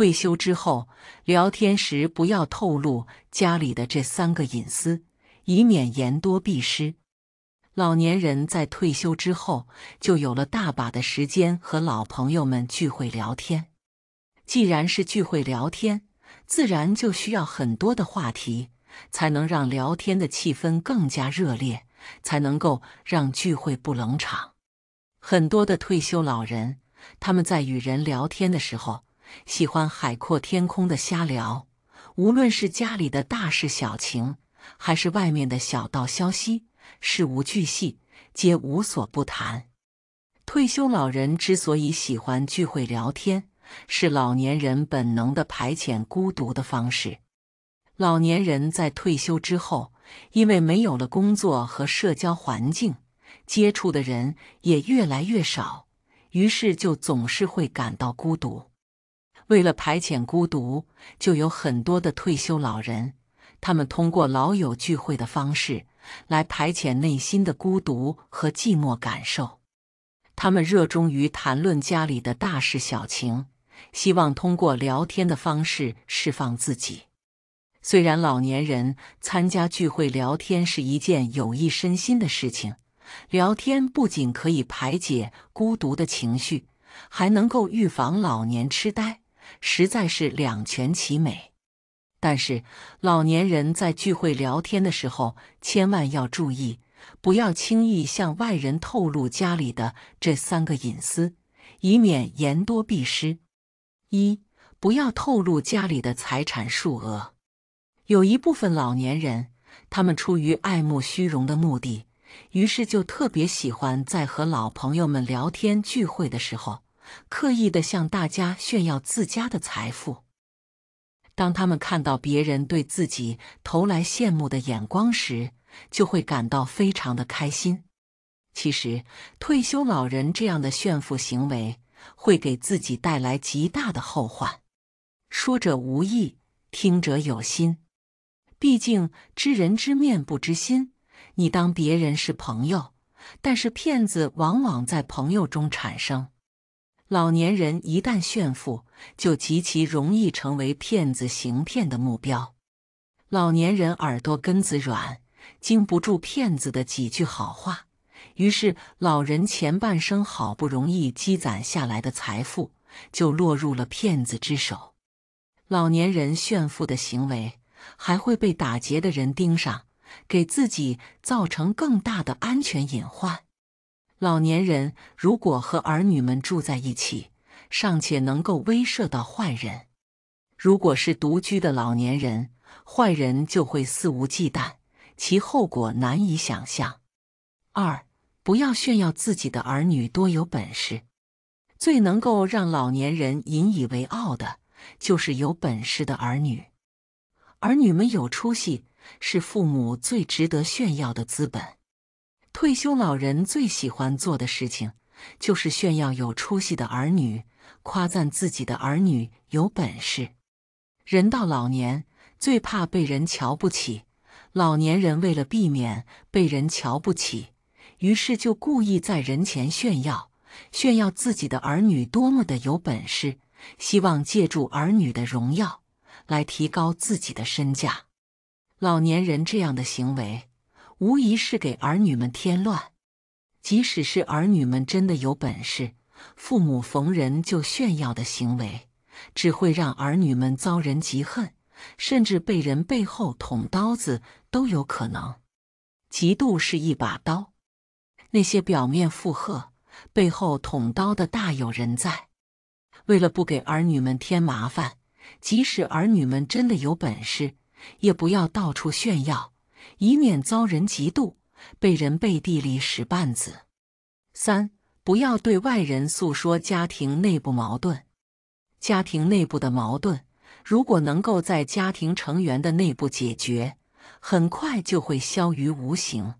退休之后，聊天时不要透露家里的这三个隐私，以免言多必失。老年人在退休之后，就有了大把的时间和老朋友们聚会聊天。既然是聚会聊天，自然就需要很多的话题，才能让聊天的气氛更加热烈，才能够让聚会不冷场。很多的退休老人，他们在与人聊天的时候。喜欢海阔天空的瞎聊，无论是家里的大事小情，还是外面的小道消息，事无巨细，皆无所不谈。退休老人之所以喜欢聚会聊天，是老年人本能的排遣孤独的方式。老年人在退休之后，因为没有了工作和社交环境，接触的人也越来越少，于是就总是会感到孤独。为了排遣孤独，就有很多的退休老人，他们通过老友聚会的方式来排遣内心的孤独和寂寞感受。他们热衷于谈论家里的大事小情，希望通过聊天的方式释放自己。虽然老年人参加聚会聊天是一件有益身心的事情，聊天不仅可以排解孤独的情绪，还能够预防老年痴呆。实在是两全其美，但是老年人在聚会聊天的时候，千万要注意，不要轻易向外人透露家里的这三个隐私，以免言多必失。一、不要透露家里的财产数额。有一部分老年人，他们出于爱慕虚荣的目的，于是就特别喜欢在和老朋友们聊天聚会的时候。刻意的向大家炫耀自家的财富，当他们看到别人对自己投来羡慕的眼光时，就会感到非常的开心。其实，退休老人这样的炫富行为会给自己带来极大的后患。说者无意，听者有心。毕竟，知人知面不知心。你当别人是朋友，但是骗子往往在朋友中产生。老年人一旦炫富，就极其容易成为骗子行骗的目标。老年人耳朵根子软，经不住骗子的几句好话，于是老人前半生好不容易积攒下来的财富就落入了骗子之手。老年人炫富的行为还会被打劫的人盯上，给自己造成更大的安全隐患。老年人如果和儿女们住在一起，尚且能够威慑到坏人；如果是独居的老年人，坏人就会肆无忌惮，其后果难以想象。二，不要炫耀自己的儿女多有本事。最能够让老年人引以为傲的，就是有本事的儿女。儿女们有出息，是父母最值得炫耀的资本。退休老人最喜欢做的事情，就是炫耀有出息的儿女，夸赞自己的儿女有本事。人到老年最怕被人瞧不起，老年人为了避免被人瞧不起，于是就故意在人前炫耀，炫耀自己的儿女多么的有本事，希望借助儿女的荣耀来提高自己的身价。老年人这样的行为。无疑是给儿女们添乱。即使是儿女们真的有本事，父母逢人就炫耀的行为，只会让儿女们遭人嫉恨，甚至被人背后捅刀子都有可能。嫉妒是一把刀，那些表面附和、背后捅刀的大有人在。为了不给儿女们添麻烦，即使儿女们真的有本事，也不要到处炫耀。以免遭人嫉妒，被人背地里使绊子。三，不要对外人诉说家庭内部矛盾。家庭内部的矛盾，如果能够在家庭成员的内部解决，很快就会消于无形。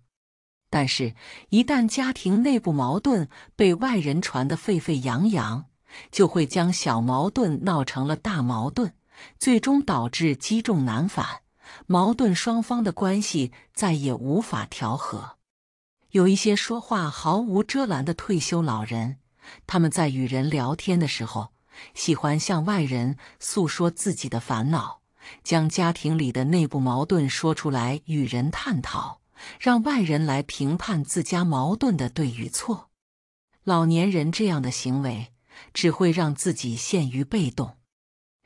但是，一旦家庭内部矛盾被外人传得沸沸扬扬，就会将小矛盾闹成了大矛盾，最终导致积重难返。矛盾双方的关系再也无法调和。有一些说话毫无遮拦的退休老人，他们在与人聊天的时候，喜欢向外人诉说自己的烦恼，将家庭里的内部矛盾说出来与人探讨，让外人来评判自家矛盾的对与错。老年人这样的行为只会让自己陷于被动。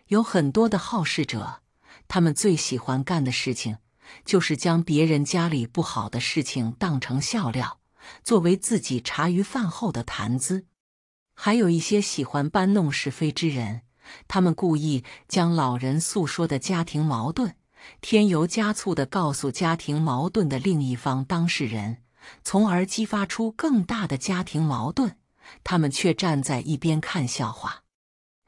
有很多的好事者。他们最喜欢干的事情，就是将别人家里不好的事情当成笑料，作为自己茶余饭后的谈资。还有一些喜欢搬弄是非之人，他们故意将老人诉说的家庭矛盾添油加醋地告诉家庭矛盾的另一方当事人，从而激发出更大的家庭矛盾。他们却站在一边看笑话。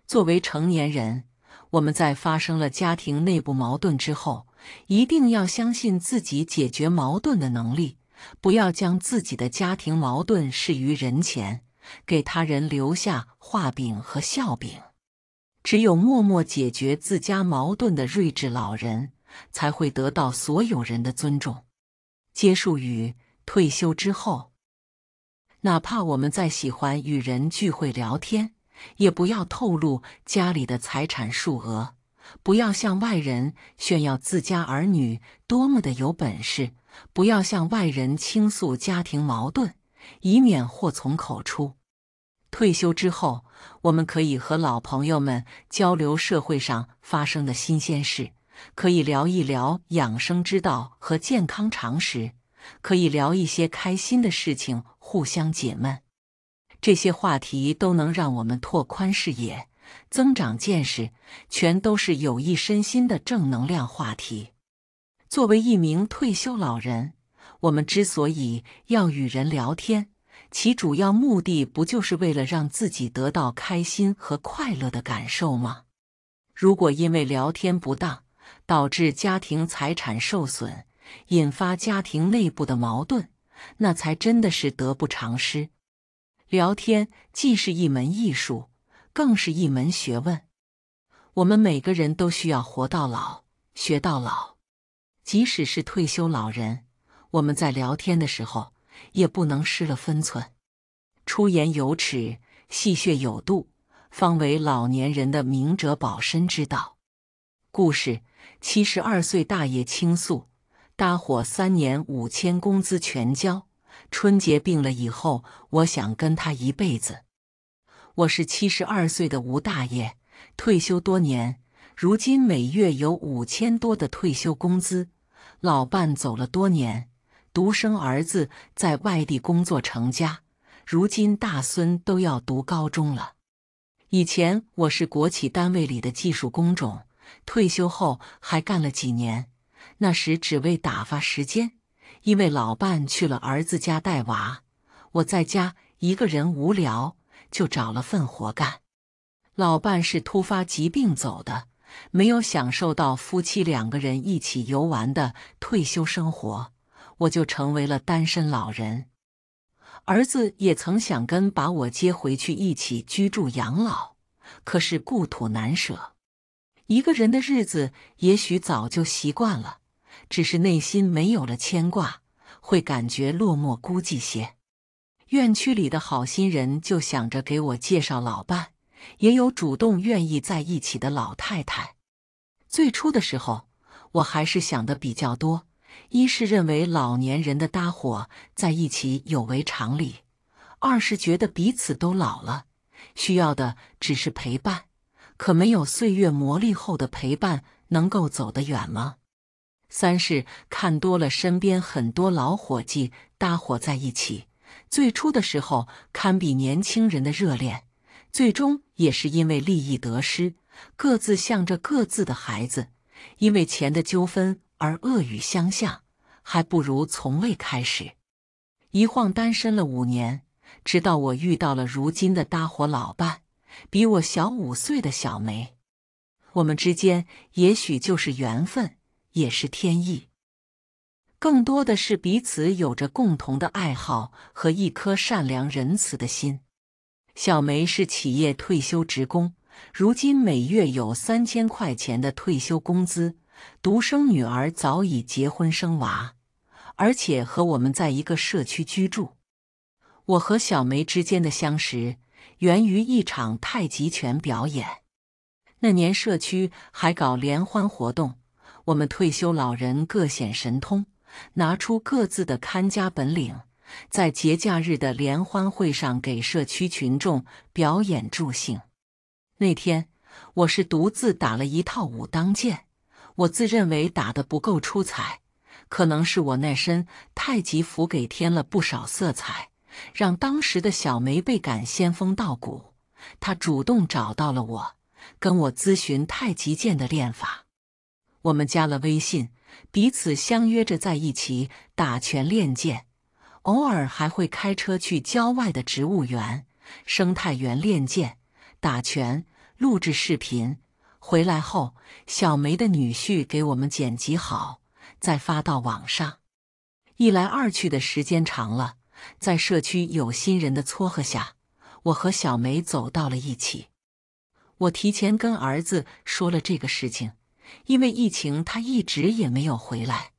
作为成年人。我们在发生了家庭内部矛盾之后，一定要相信自己解决矛盾的能力，不要将自己的家庭矛盾示于人前，给他人留下画饼和笑柄。只有默默解决自家矛盾的睿智老人，才会得到所有人的尊重。结束与退休之后，哪怕我们再喜欢与人聚会聊天。也不要透露家里的财产数额，不要向外人炫耀自家儿女多么的有本事，不要向外人倾诉家庭矛盾，以免祸从口出。退休之后，我们可以和老朋友们交流社会上发生的新鲜事，可以聊一聊养生之道和健康常识，可以聊一些开心的事情，互相解闷。这些话题都能让我们拓宽视野、增长见识，全都是有益身心的正能量话题。作为一名退休老人，我们之所以要与人聊天，其主要目的不就是为了让自己得到开心和快乐的感受吗？如果因为聊天不当导致家庭财产受损、引发家庭内部的矛盾，那才真的是得不偿失。聊天既是一门艺术，更是一门学问。我们每个人都需要活到老学到老，即使是退休老人，我们在聊天的时候也不能失了分寸，出言有尺，戏谑有度，方为老年人的明哲保身之道。故事：七十二岁大爷倾诉，搭伙三年五千工资全交。春节病了以后，我想跟他一辈子。我是七十二岁的吴大爷，退休多年，如今每月有五千多的退休工资。老伴走了多年，独生儿子在外地工作成家，如今大孙都要读高中了。以前我是国企单位里的技术工种，退休后还干了几年，那时只为打发时间。因为老伴去了儿子家带娃，我在家一个人无聊，就找了份活干。老伴是突发疾病走的，没有享受到夫妻两个人一起游玩的退休生活，我就成为了单身老人。儿子也曾想跟把我接回去一起居住养老，可是故土难舍，一个人的日子也许早就习惯了。只是内心没有了牵挂，会感觉落寞孤寂些。院区里的好心人就想着给我介绍老伴，也有主动愿意在一起的老太太。最初的时候，我还是想的比较多：一是认为老年人的搭伙在一起有违常理；二是觉得彼此都老了，需要的只是陪伴，可没有岁月磨砺后的陪伴，能够走得远吗？三是看多了身边很多老伙计搭伙在一起，最初的时候堪比年轻人的热恋，最终也是因为利益得失，各自向着各自的孩子，因为钱的纠纷而恶语相向，还不如从未开始。一晃单身了五年，直到我遇到了如今的搭伙老伴，比我小五岁的小梅，我们之间也许就是缘分。也是天意，更多的是彼此有着共同的爱好和一颗善良仁慈的心。小梅是企业退休职工，如今每月有三千块钱的退休工资。独生女儿早已结婚生娃，而且和我们在一个社区居住。我和小梅之间的相识源于一场太极拳表演。那年社区还搞联欢活动。我们退休老人各显神通，拿出各自的看家本领，在节假日的联欢会上给社区群众表演助兴。那天，我是独自打了一套武当剑，我自认为打得不够出彩，可能是我那身太极服给添了不少色彩，让当时的小梅倍感仙风道骨。她主动找到了我，跟我咨询太极剑的练法。我们加了微信，彼此相约着在一起打拳练剑，偶尔还会开车去郊外的植物园、生态园练剑、打拳，录制视频。回来后，小梅的女婿给我们剪辑好，再发到网上。一来二去的时间长了，在社区有心人的撮合下，我和小梅走到了一起。我提前跟儿子说了这个事情。因为疫情，他一直也没有回来，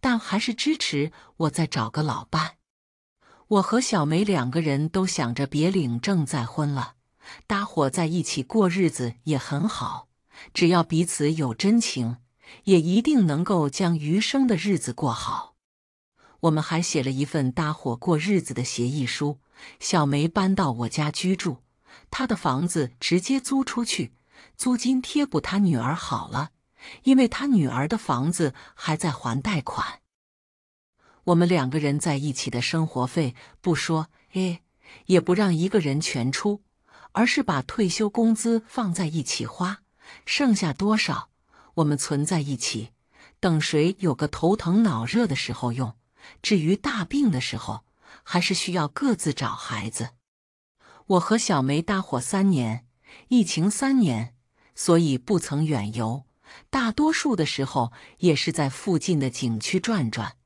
但还是支持我再找个老伴。我和小梅两个人都想着别领证再婚了，搭伙在一起过日子也很好。只要彼此有真情，也一定能够将余生的日子过好。我们还写了一份搭伙过日子的协议书。小梅搬到我家居住，她的房子直接租出去，租金贴补她女儿好了。因为他女儿的房子还在还贷款，我们两个人在一起的生活费不说，哎，也不让一个人全出，而是把退休工资放在一起花，剩下多少我们存在一起，等谁有个头疼脑热的时候用。至于大病的时候，还是需要各自找孩子。我和小梅搭伙三年，疫情三年，所以不曾远游。大多数的时候也是在附近的景区转转，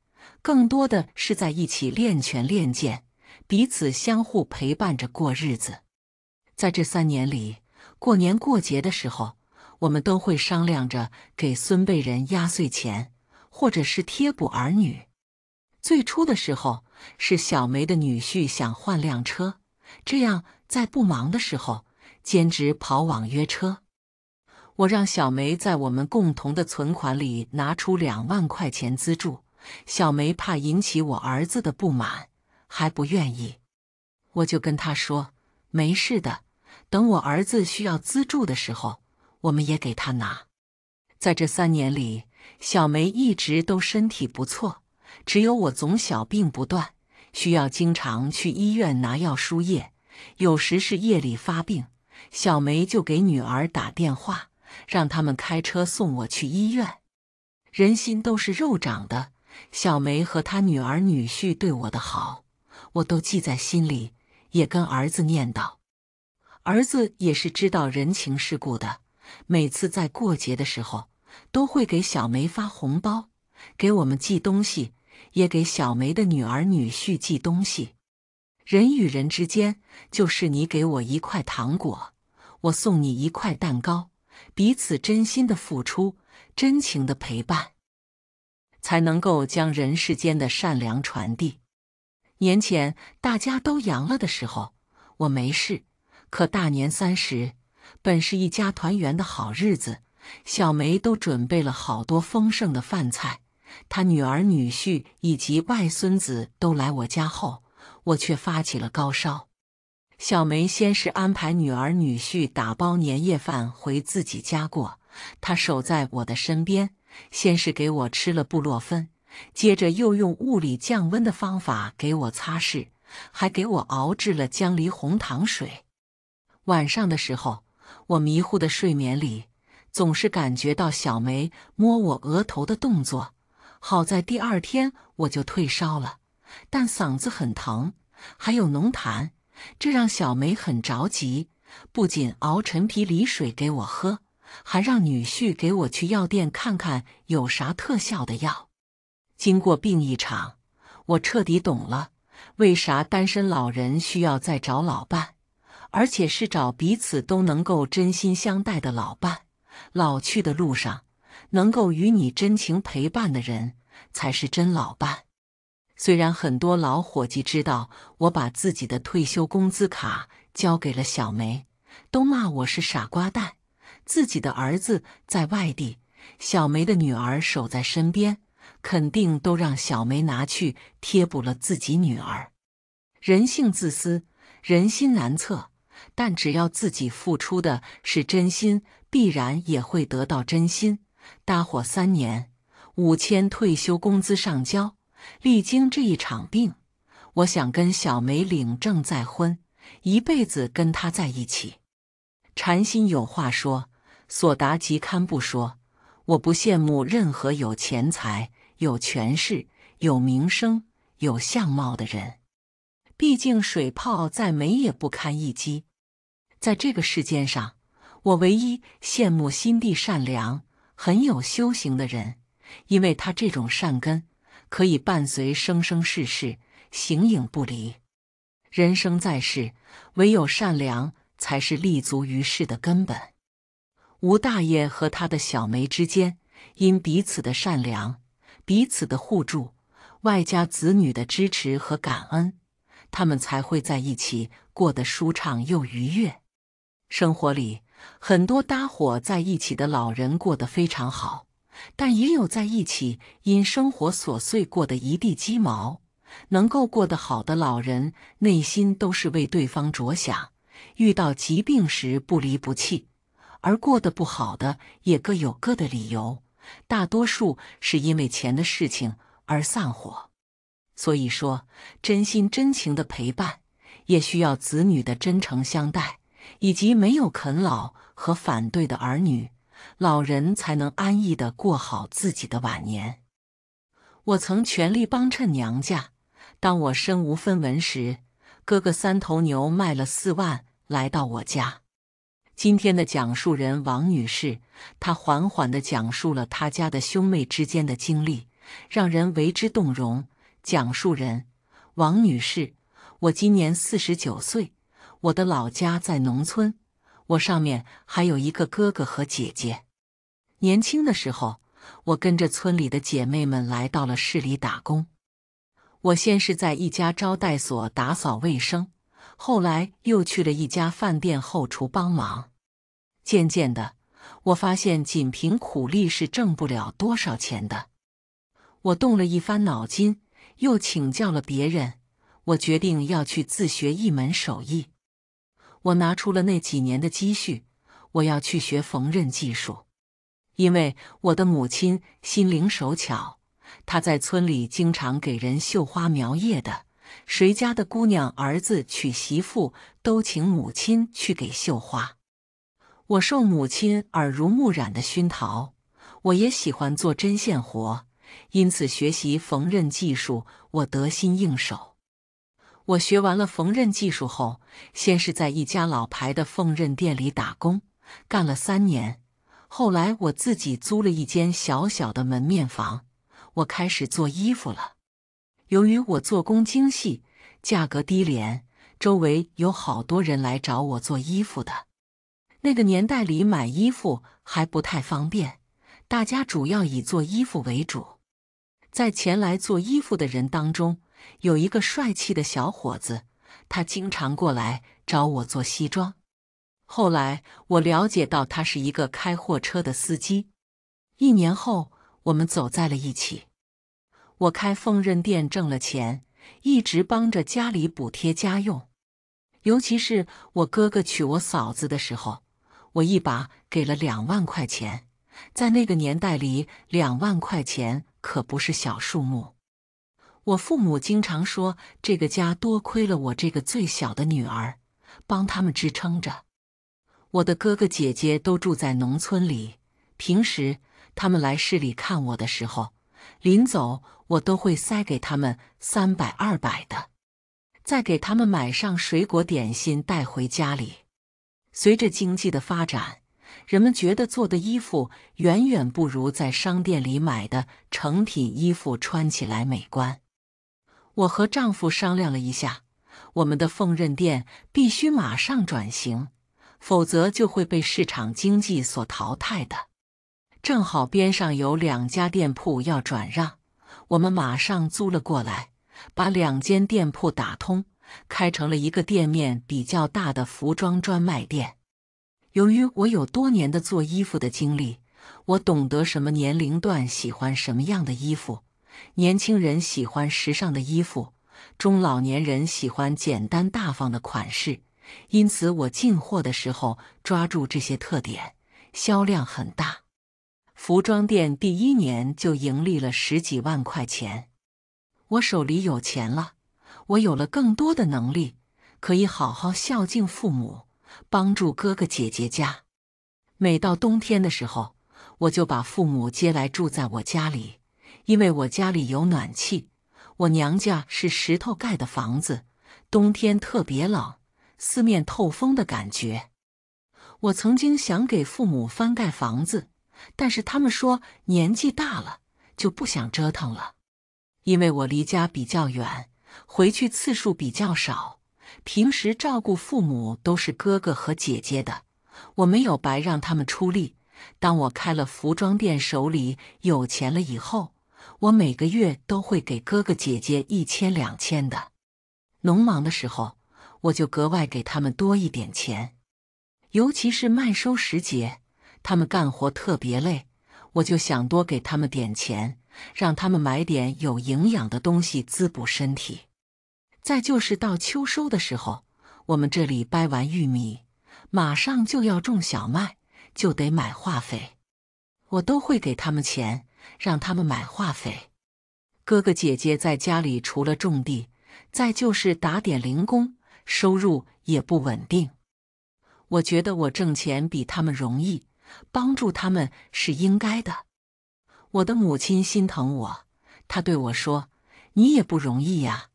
更多的是在一起练拳练剑，彼此相互陪伴着过日子。在这三年里，过年过节的时候，我们都会商量着给孙辈人压岁钱，或者是贴补儿女。最初的时候，是小梅的女婿想换辆车，这样在不忙的时候兼职跑网约车。我让小梅在我们共同的存款里拿出两万块钱资助小梅，怕引起我儿子的不满，还不愿意。我就跟她说：“没事的，等我儿子需要资助的时候，我们也给他拿。”在这三年里，小梅一直都身体不错，只有我总小病不断，需要经常去医院拿药输液，有时是夜里发病，小梅就给女儿打电话。让他们开车送我去医院。人心都是肉长的，小梅和她女儿、女婿对我的好，我都记在心里，也跟儿子念叨。儿子也是知道人情世故的，每次在过节的时候，都会给小梅发红包，给我们寄东西，也给小梅的女儿、女婿寄东西。人与人之间，就是你给我一块糖果，我送你一块蛋糕。彼此真心的付出，真情的陪伴，才能够将人世间的善良传递。年前大家都阳了的时候，我没事；可大年三十本是一家团圆的好日子，小梅都准备了好多丰盛的饭菜，她女儿、女婿以及外孙子都来我家后，我却发起了高烧。小梅先是安排女儿、女婿打包年夜饭回自己家过，她守在我的身边，先是给我吃了布洛芬，接着又用物理降温的方法给我擦拭，还给我熬制了姜梨红糖水。晚上的时候，我迷糊的睡眠里总是感觉到小梅摸我额头的动作。好在第二天我就退烧了，但嗓子很疼，还有浓痰。这让小梅很着急，不仅熬陈皮梨水给我喝，还让女婿给我去药店看看有啥特效的药。经过病一场，我彻底懂了为啥单身老人需要再找老伴，而且是找彼此都能够真心相待的老伴。老去的路上，能够与你真情陪伴的人，才是真老伴。虽然很多老伙计知道我把自己的退休工资卡交给了小梅，都骂我是傻瓜蛋。自己的儿子在外地，小梅的女儿守在身边，肯定都让小梅拿去贴补了自己女儿。人性自私，人心难测，但只要自己付出的是真心，必然也会得到真心。搭伙三年，五千退休工资上交。历经这一场病，我想跟小梅领证再婚，一辈子跟她在一起。禅心有话说，所达即堪不说。我不羡慕任何有钱财、有权势、有名声、有相貌的人，毕竟水泡再美也不堪一击。在这个世间上，我唯一羡慕心地善良、很有修行的人，因为他这种善根。可以伴随生生世世，形影不离。人生在世，唯有善良才是立足于世的根本。吴大爷和他的小梅之间，因彼此的善良、彼此的互助，外加子女的支持和感恩，他们才会在一起过得舒畅又愉悦。生活里很多搭伙在一起的老人过得非常好。但也有在一起因生活琐碎过的一地鸡毛，能够过得好的老人内心都是为对方着想，遇到疾病时不离不弃；而过得不好的也各有各的理由，大多数是因为钱的事情而散伙。所以说，真心真情的陪伴，也需要子女的真诚相待，以及没有啃老和反对的儿女。老人才能安逸的过好自己的晚年。我曾全力帮衬娘家，当我身无分文时，哥哥三头牛卖了四万来到我家。今天的讲述人王女士，她缓缓的讲述了她家的兄妹之间的经历，让人为之动容。讲述人王女士，我今年四十九岁，我的老家在农村。我上面还有一个哥哥和姐姐。年轻的时候，我跟着村里的姐妹们来到了市里打工。我先是在一家招待所打扫卫生，后来又去了一家饭店后厨帮忙。渐渐的，我发现仅凭苦力是挣不了多少钱的。我动了一番脑筋，又请教了别人，我决定要去自学一门手艺。我拿出了那几年的积蓄，我要去学缝纫技术。因为我的母亲心灵手巧，她在村里经常给人绣花、描叶的。谁家的姑娘、儿子娶媳妇，都请母亲去给绣花。我受母亲耳濡目染的熏陶，我也喜欢做针线活，因此学习缝纫技术，我得心应手。我学完了缝纫技术后，先是在一家老牌的缝纫店里打工，干了三年。后来我自己租了一间小小的门面房，我开始做衣服了。由于我做工精细，价格低廉，周围有好多人来找我做衣服的。那个年代里买衣服还不太方便，大家主要以做衣服为主。在前来做衣服的人当中，有一个帅气的小伙子，他经常过来找我做西装。后来我了解到，他是一个开货车的司机。一年后，我们走在了一起。我开缝纫店挣了钱，一直帮着家里补贴家用。尤其是我哥哥娶我嫂子的时候，我一把给了两万块钱。在那个年代里，两万块钱可不是小数目。我父母经常说，这个家多亏了我这个最小的女儿，帮他们支撑着。我的哥哥姐姐都住在农村里，平时他们来市里看我的时候，临走我都会塞给他们三百二百的，再给他们买上水果点心带回家里。随着经济的发展，人们觉得做的衣服远远不如在商店里买的成品衣服穿起来美观。我和丈夫商量了一下，我们的缝纫店必须马上转型，否则就会被市场经济所淘汰的。正好边上有两家店铺要转让，我们马上租了过来，把两间店铺打通，开成了一个店面比较大的服装专卖店。由于我有多年的做衣服的经历，我懂得什么年龄段喜欢什么样的衣服。年轻人喜欢时尚的衣服，中老年人喜欢简单大方的款式，因此我进货的时候抓住这些特点，销量很大。服装店第一年就盈利了十几万块钱。我手里有钱了，我有了更多的能力，可以好好孝敬父母，帮助哥哥姐姐家。每到冬天的时候，我就把父母接来住在我家里。因为我家里有暖气，我娘家是石头盖的房子，冬天特别冷，四面透风的感觉。我曾经想给父母翻盖房子，但是他们说年纪大了就不想折腾了。因为我离家比较远，回去次数比较少，平时照顾父母都是哥哥和姐姐的，我没有白让他们出力。当我开了服装店，手里有钱了以后。我每个月都会给哥哥姐姐一千两千的，农忙的时候我就格外给他们多一点钱，尤其是麦收时节，他们干活特别累，我就想多给他们点钱，让他们买点有营养的东西滋补身体。再就是到秋收的时候，我们这里掰完玉米，马上就要种小麦，就得买化肥，我都会给他们钱。让他们买化肥。哥哥姐姐在家里除了种地，再就是打点零工，收入也不稳定。我觉得我挣钱比他们容易，帮助他们是应该的。我的母亲心疼我，她对我说：“你也不容易呀，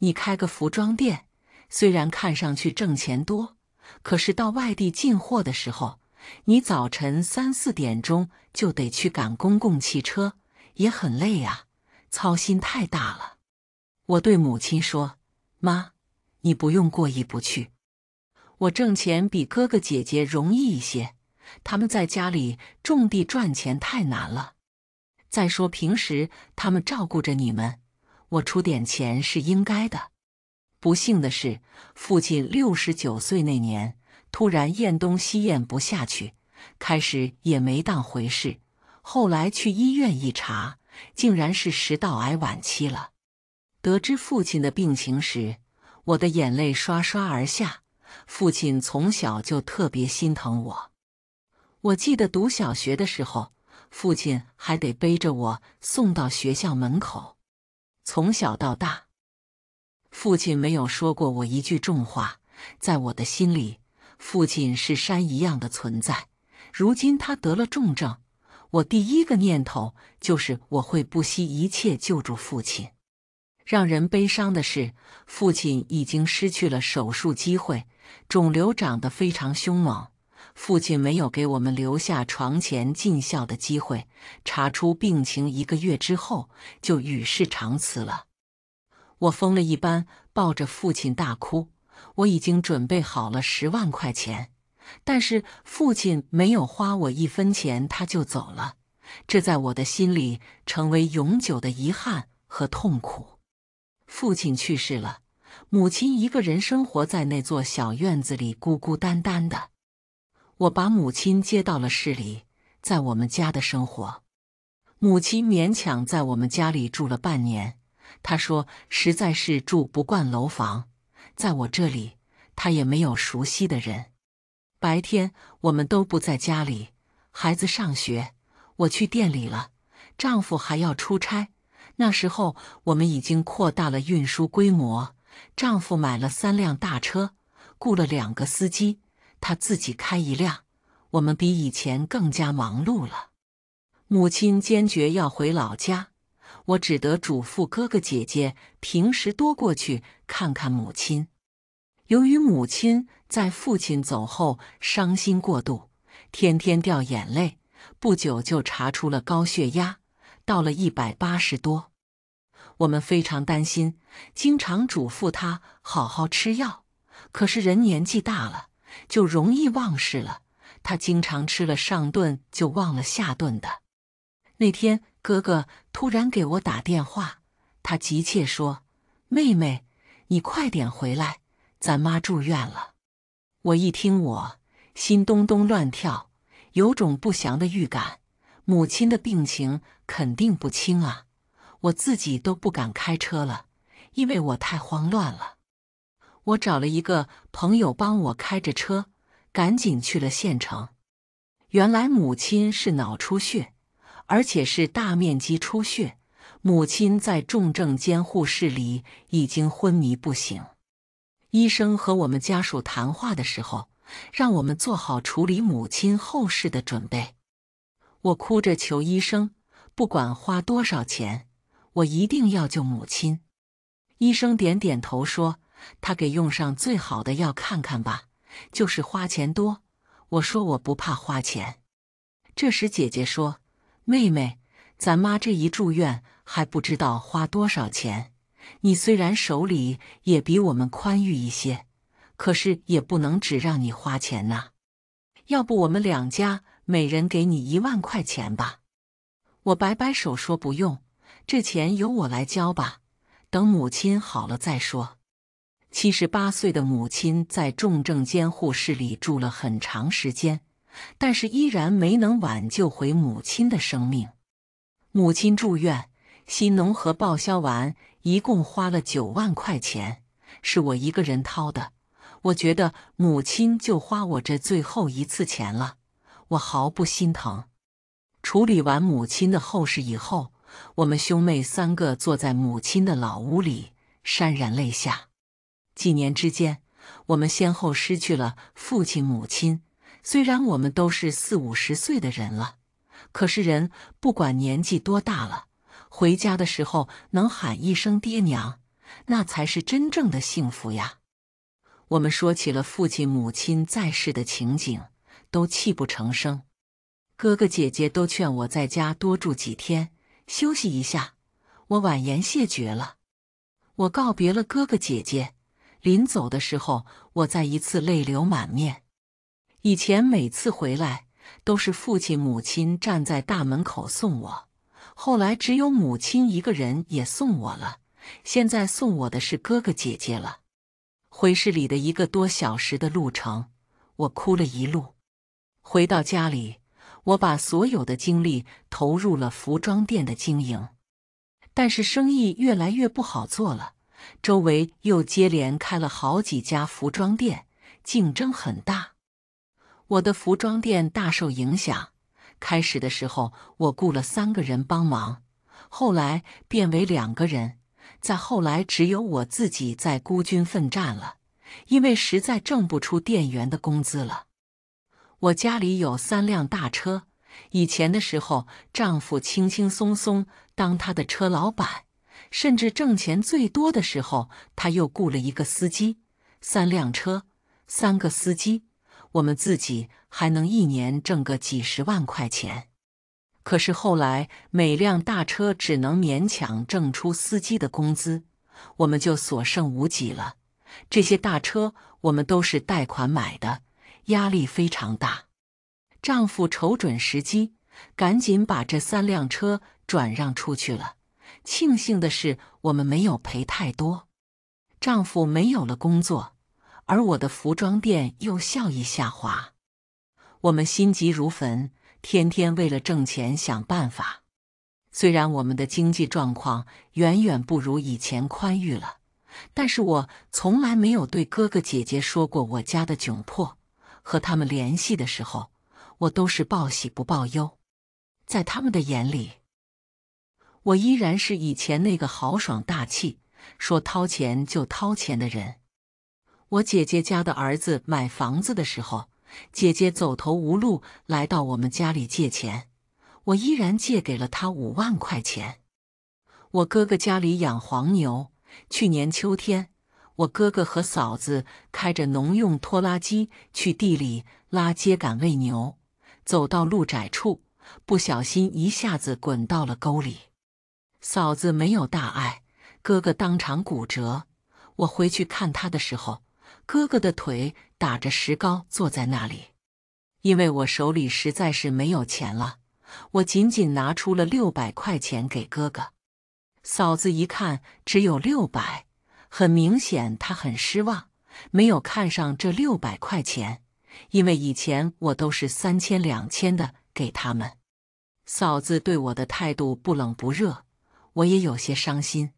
你开个服装店，虽然看上去挣钱多，可是到外地进货的时候。”你早晨三四点钟就得去赶公共汽车，也很累啊，操心太大了。我对母亲说：“妈，你不用过意不去，我挣钱比哥哥姐姐容易一些，他们在家里种地赚钱太难了。再说平时他们照顾着你们，我出点钱是应该的。”不幸的是，父亲六十九岁那年。突然咽东西咽不下去，开始也没当回事。后来去医院一查，竟然是食道癌晚期了。得知父亲的病情时，我的眼泪刷刷而下。父亲从小就特别心疼我，我记得读小学的时候，父亲还得背着我送到学校门口。从小到大，父亲没有说过我一句重话，在我的心里。父亲是山一样的存在，如今他得了重症，我第一个念头就是我会不惜一切救助父亲。让人悲伤的是，父亲已经失去了手术机会，肿瘤长得非常凶猛，父亲没有给我们留下床前尽孝的机会。查出病情一个月之后，就与世长辞了。我疯了一般抱着父亲大哭。我已经准备好了十万块钱，但是父亲没有花我一分钱，他就走了。这在我的心里成为永久的遗憾和痛苦。父亲去世了，母亲一个人生活在那座小院子里，孤孤单单的。我把母亲接到了市里，在我们家的生活。母亲勉强在我们家里住了半年，她说实在是住不惯楼房。在我这里，他也没有熟悉的人。白天我们都不在家里，孩子上学，我去店里了，丈夫还要出差。那时候我们已经扩大了运输规模，丈夫买了三辆大车，雇了两个司机，他自己开一辆。我们比以前更加忙碌了。母亲坚决要回老家。我只得嘱咐哥哥姐姐平时多过去看看母亲。由于母亲在父亲走后伤心过度，天天掉眼泪，不久就查出了高血压，到了一百八十多。我们非常担心，经常嘱咐他好好吃药。可是人年纪大了，就容易忘事了。他经常吃了上顿就忘了下顿的。那天。哥哥突然给我打电话，他急切说：“妹妹，你快点回来，咱妈住院了。”我一听，我心咚咚乱跳，有种不祥的预感。母亲的病情肯定不轻啊！我自己都不敢开车了，因为我太慌乱了。我找了一个朋友帮我开着车，赶紧去了县城。原来母亲是脑出血。而且是大面积出血，母亲在重症监护室里已经昏迷不醒。医生和我们家属谈话的时候，让我们做好处理母亲后事的准备。我哭着求医生，不管花多少钱，我一定要救母亲。医生点点头说：“他给用上最好的药，看看吧，就是花钱多。”我说：“我不怕花钱。”这时姐姐说。妹妹，咱妈这一住院还不知道花多少钱。你虽然手里也比我们宽裕一些，可是也不能只让你花钱呐。要不我们两家每人给你一万块钱吧。我摆摆手说不用，这钱由我来交吧，等母亲好了再说。七十八岁的母亲在重症监护室里住了很长时间。但是依然没能挽救回母亲的生命。母亲住院，新农合报销完，一共花了九万块钱，是我一个人掏的。我觉得母亲就花我这最后一次钱了，我毫不心疼。处理完母亲的后事以后，我们兄妹三个坐在母亲的老屋里，潸然泪下。几年之间，我们先后失去了父亲、母亲。虽然我们都是四五十岁的人了，可是人不管年纪多大了，回家的时候能喊一声爹娘，那才是真正的幸福呀！我们说起了父亲母亲在世的情景，都泣不成声。哥哥姐姐都劝我在家多住几天，休息一下，我婉言谢绝了。我告别了哥哥姐姐，临走的时候，我再一次泪流满面。以前每次回来都是父亲母亲站在大门口送我，后来只有母亲一个人也送我了。现在送我的是哥哥姐姐了。回市里的一个多小时的路程，我哭了一路。回到家里，我把所有的精力投入了服装店的经营，但是生意越来越不好做了。周围又接连开了好几家服装店，竞争很大。我的服装店大受影响。开始的时候，我雇了三个人帮忙，后来变为两个人，再后来只有我自己在孤军奋战了，因为实在挣不出店员的工资了。我家里有三辆大车。以前的时候，丈夫轻轻松松当他的车老板，甚至挣钱最多的时候，他又雇了一个司机，三辆车，三个司机。我们自己还能一年挣个几十万块钱，可是后来每辆大车只能勉强挣出司机的工资，我们就所剩无几了。这些大车我们都是贷款买的，压力非常大。丈夫瞅准时机，赶紧把这三辆车转让出去了。庆幸的是，我们没有赔太多。丈夫没有了工作。而我的服装店又效益下滑，我们心急如焚，天天为了挣钱想办法。虽然我们的经济状况远远不如以前宽裕了，但是我从来没有对哥哥姐姐说过我家的窘迫。和他们联系的时候，我都是报喜不报忧。在他们的眼里，我依然是以前那个豪爽大气、说掏钱就掏钱的人。我姐姐家的儿子买房子的时候，姐姐走投无路来到我们家里借钱，我依然借给了他五万块钱。我哥哥家里养黄牛，去年秋天，我哥哥和嫂子开着农用拖拉机去地里拉秸秆喂牛，走到路窄处，不小心一下子滚到了沟里。嫂子没有大碍，哥哥当场骨折。我回去看他的时候。哥哥的腿打着石膏坐在那里，因为我手里实在是没有钱了，我仅仅拿出了六百块钱给哥哥。嫂子一看只有六百，很明显她很失望，没有看上这六百块钱，因为以前我都是三千、两千的给他们。嫂子对我的态度不冷不热，我也有些伤心。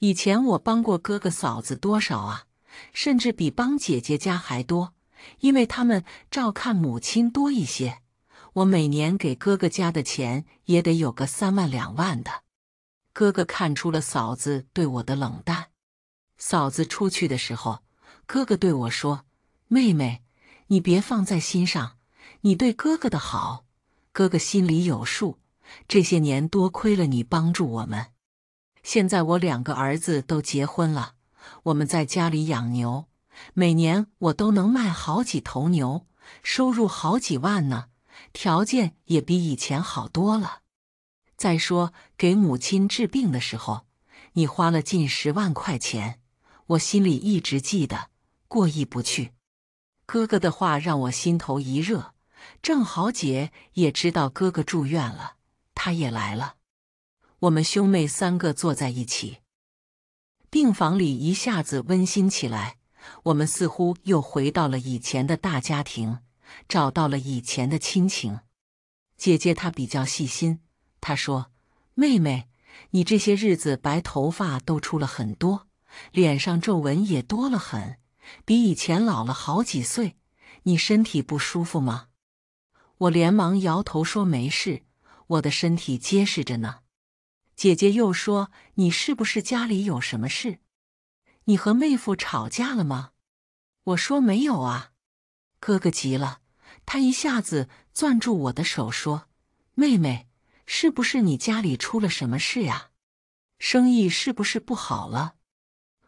以前我帮过哥哥嫂子多少啊？甚至比帮姐姐家还多，因为他们照看母亲多一些。我每年给哥哥家的钱也得有个三万两万的。哥哥看出了嫂子对我的冷淡，嫂子出去的时候，哥哥对我说：“妹妹，你别放在心上，你对哥哥的好，哥哥心里有数。这些年多亏了你帮助我们。现在我两个儿子都结婚了。”我们在家里养牛，每年我都能卖好几头牛，收入好几万呢，条件也比以前好多了。再说给母亲治病的时候，你花了近十万块钱，我心里一直记得，过意不去。哥哥的话让我心头一热，正好姐也知道哥哥住院了，她也来了。我们兄妹三个坐在一起。病房里一下子温馨起来，我们似乎又回到了以前的大家庭，找到了以前的亲情。姐姐她比较细心，她说：“妹妹，你这些日子白头发都出了很多，脸上皱纹也多了很，比以前老了好几岁。你身体不舒服吗？”我连忙摇头说：“没事，我的身体结实着呢。”姐姐又说：“你是不是家里有什么事？你和妹夫吵架了吗？”我说：“没有啊。”哥哥急了，他一下子攥住我的手说：“妹妹，是不是你家里出了什么事呀？生意是不是不好了？”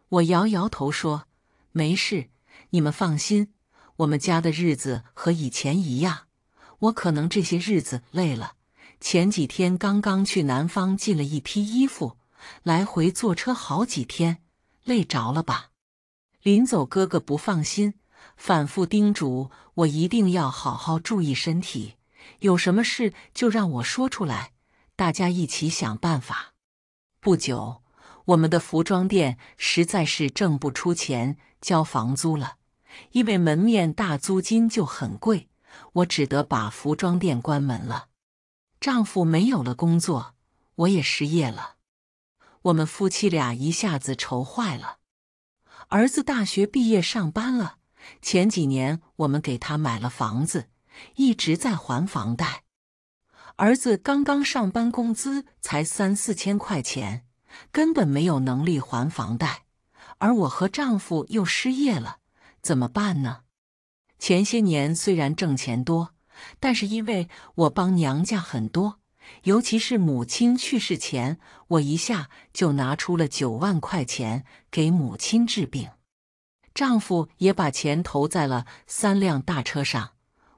我摇摇头说：“没事，你们放心，我们家的日子和以前一样。我可能这些日子累了。”前几天刚刚去南方寄了一批衣服，来回坐车好几天，累着了吧？临走哥哥不放心，反复叮嘱我一定要好好注意身体，有什么事就让我说出来，大家一起想办法。不久，我们的服装店实在是挣不出钱交房租了，因为门面大，租金就很贵，我只得把服装店关门了。丈夫没有了工作，我也失业了，我们夫妻俩一下子愁坏了。儿子大学毕业上班了，前几年我们给他买了房子，一直在还房贷。儿子刚刚上班，工资才三四千块钱，根本没有能力还房贷，而我和丈夫又失业了，怎么办呢？前些年虽然挣钱多。但是因为我帮娘家很多，尤其是母亲去世前，我一下就拿出了九万块钱给母亲治病，丈夫也把钱投在了三辆大车上，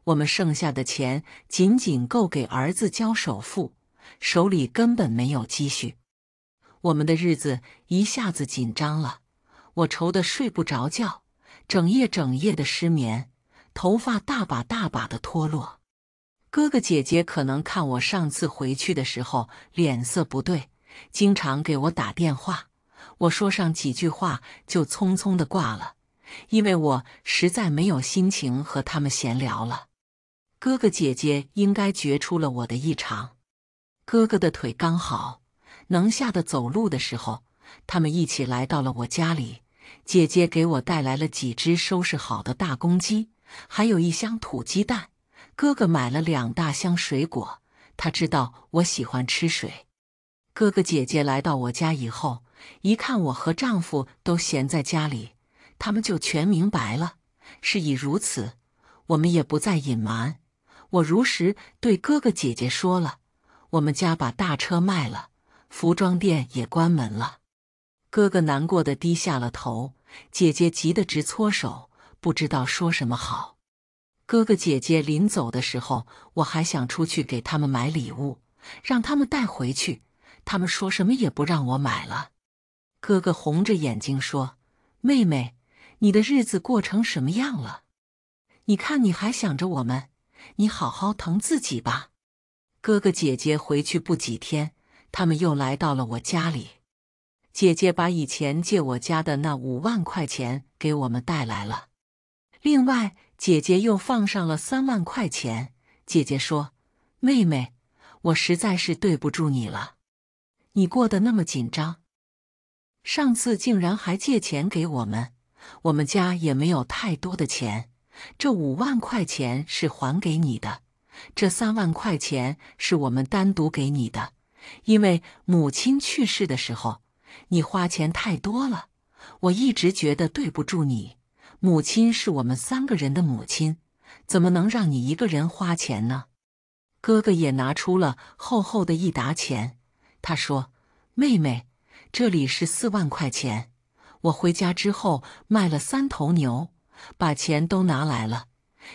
我们剩下的钱仅仅够给儿子交首付，手里根本没有积蓄，我们的日子一下子紧张了，我愁得睡不着觉，整夜整夜的失眠。头发大把大把的脱落，哥哥姐姐可能看我上次回去的时候脸色不对，经常给我打电话。我说上几句话就匆匆的挂了，因为我实在没有心情和他们闲聊了。哥哥姐姐应该觉出了我的异常。哥哥的腿刚好能下的走路的时候，他们一起来到了我家里。姐姐给我带来了几只收拾好的大公鸡。还有一箱土鸡蛋，哥哥买了两大箱水果。他知道我喜欢吃水。哥哥姐姐来到我家以后，一看我和丈夫都闲在家里，他们就全明白了。事已如此，我们也不再隐瞒。我如实对哥哥姐姐说了：我们家把大车卖了，服装店也关门了。哥哥难过的低下了头，姐姐急得直搓手。不知道说什么好。哥哥姐姐临走的时候，我还想出去给他们买礼物，让他们带回去。他们说什么也不让我买了。哥哥红着眼睛说：“妹妹，你的日子过成什么样了？你看你还想着我们，你好好疼自己吧。”哥哥姐姐回去不几天，他们又来到了我家里。姐姐把以前借我家的那五万块钱给我们带来了。另外，姐姐又放上了三万块钱。姐姐说：“妹妹，我实在是对不住你了，你过得那么紧张，上次竟然还借钱给我们。我们家也没有太多的钱。这五万块钱是还给你的，这三万块钱是我们单独给你的，因为母亲去世的时候，你花钱太多了，我一直觉得对不住你。”母亲是我们三个人的母亲，怎么能让你一个人花钱呢？哥哥也拿出了厚厚的一沓钱，他说：“妹妹，这里是四万块钱，我回家之后卖了三头牛，把钱都拿来了。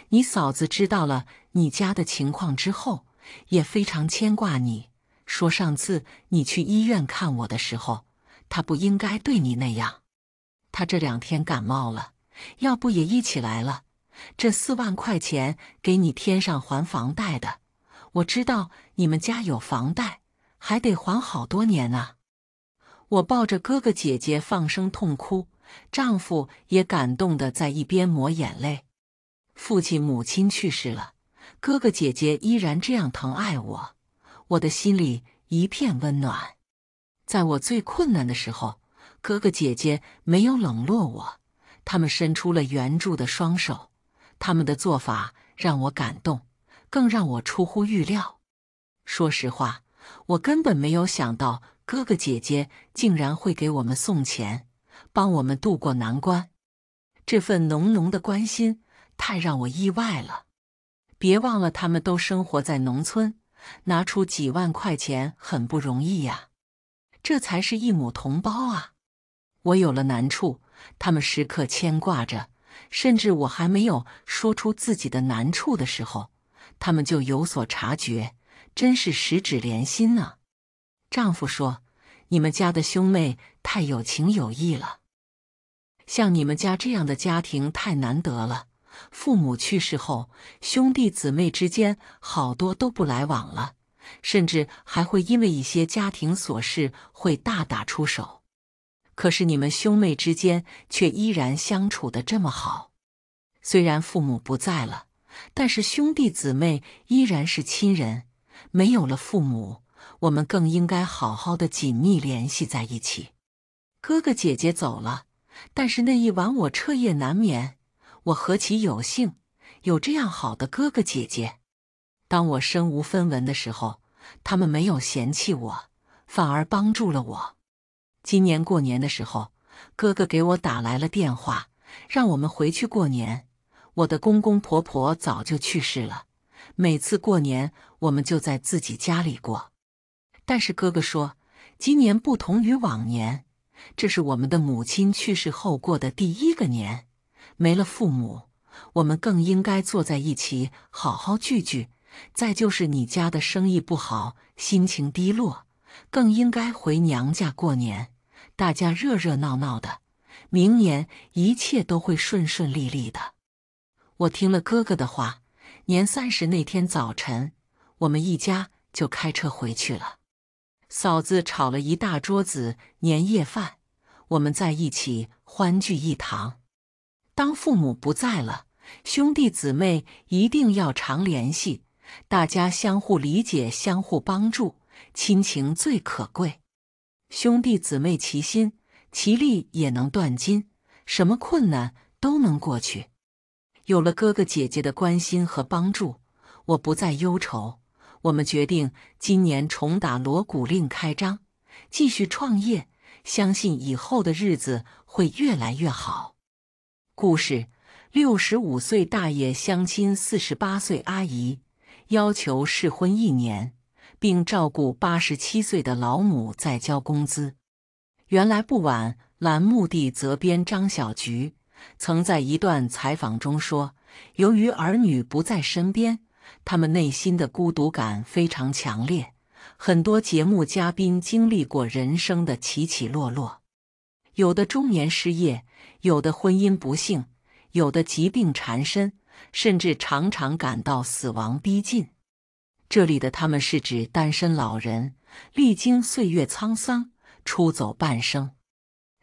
你嫂子知道了你家的情况之后，也非常牵挂你，说上次你去医院看我的时候，她不应该对你那样，她这两天感冒了。”要不也一起来了？这四万块钱给你添上还房贷的。我知道你们家有房贷，还得还好多年啊！我抱着哥哥姐姐放声痛哭，丈夫也感动的在一边抹眼泪。父亲母亲去世了，哥哥姐姐依然这样疼爱我，我的心里一片温暖。在我最困难的时候，哥哥姐姐没有冷落我。他们伸出了援助的双手，他们的做法让我感动，更让我出乎预料。说实话，我根本没有想到哥哥姐姐竟然会给我们送钱，帮我们渡过难关。这份浓浓的关心太让我意外了。别忘了，他们都生活在农村，拿出几万块钱很不容易呀。这才是一母同胞啊！我有了难处。他们时刻牵挂着，甚至我还没有说出自己的难处的时候，他们就有所察觉，真是十指连心啊！丈夫说：“你们家的兄妹太有情有义了，像你们家这样的家庭太难得了。父母去世后，兄弟姊妹之间好多都不来往了，甚至还会因为一些家庭琐事会大打出手。”可是你们兄妹之间却依然相处的这么好，虽然父母不在了，但是兄弟姊妹依然是亲人。没有了父母，我们更应该好好的紧密联系在一起。哥哥姐姐走了，但是那一晚我彻夜难眠。我何其有幸，有这样好的哥哥姐姐。当我身无分文的时候，他们没有嫌弃我，反而帮助了我。今年过年的时候，哥哥给我打来了电话，让我们回去过年。我的公公婆婆早就去世了，每次过年我们就在自己家里过。但是哥哥说，今年不同于往年，这是我们的母亲去世后过的第一个年，没了父母，我们更应该坐在一起好好聚聚。再就是你家的生意不好，心情低落，更应该回娘家过年。大家热热闹闹的，明年一切都会顺顺利利的。我听了哥哥的话，年三十那天早晨，我们一家就开车回去了。嫂子炒了一大桌子年夜饭，我们在一起欢聚一堂。当父母不在了，兄弟姊妹一定要常联系，大家相互理解、相互帮助，亲情最可贵。兄弟姊妹齐心齐力也能断金，什么困难都能过去。有了哥哥姐姐的关心和帮助，我不再忧愁。我们决定今年重打锣鼓令开张，继续创业，相信以后的日子会越来越好。故事：六十五岁大爷相亲四十八岁阿姨，要求试婚一年。并照顾八十七岁的老母，在交工资。原来不晚栏目地责编张小菊曾在一段采访中说：“由于儿女不在身边，他们内心的孤独感非常强烈。很多节目嘉宾经历过人生的起起落落，有的中年失业，有的婚姻不幸，有的疾病缠身，甚至常常感到死亡逼近。”这里的他们是指单身老人，历经岁月沧桑，出走半生。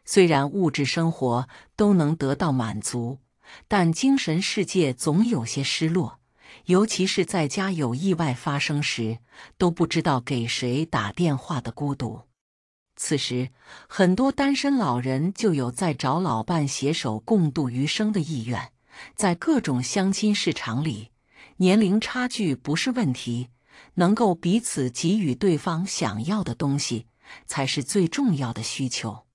虽然物质生活都能得到满足，但精神世界总有些失落，尤其是在家有意外发生时，都不知道给谁打电话的孤独。此时，很多单身老人就有在找老伴携手共度余生的意愿，在各种相亲市场里，年龄差距不是问题。能够彼此给予对方想要的东西，才是最重要的需求。